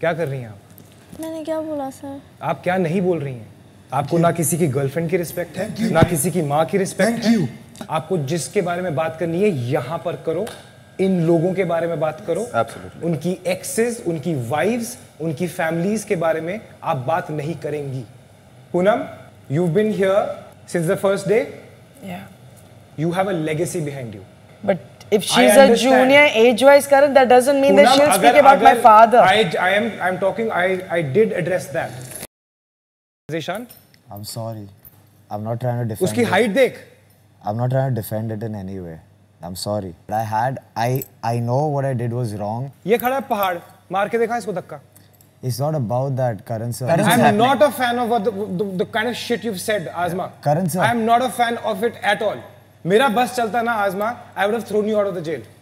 क्या कर रही हैं आप मैंने क्या बोला सर आप क्या नहीं बोल रही हैं आपको ना किसी की गर्लफ्रेंड की रिस्पेक्ट है ना किसी की माँ की रिस्पेक्ट है आपको जिसके बारे में बात करनी है यहाँ पर करो इन लोगों के बारे में बात करो Absolutely. उनकी एक्सेस उनकी वाइफ उनकी फैमिलीज के बारे में आप बात नहीं करेंगी Poonam you been here since the first day you have a legacy behind you But if she's a junior age-wise, current, that doesn't mean Poonam, that she'll agar, speak about agar, my father. I, I am, I'm talking, I, I did address that. Zishan? I'm sorry. I'm not trying to defend Uski it. height dekh. I'm not trying to defend it in any way. I'm sorry. But I had, I, I know what I did was wrong. ये khada है पहाड़, मार के देखा इसको It's not about that, Karan sir. Karan I'm happening. not a fan of the, the, the kind of shit you've said, Azma. Karan sir. I'm not a fan of it at all. मेरा बस चलता ना आजमा I would have thrown you out of the jail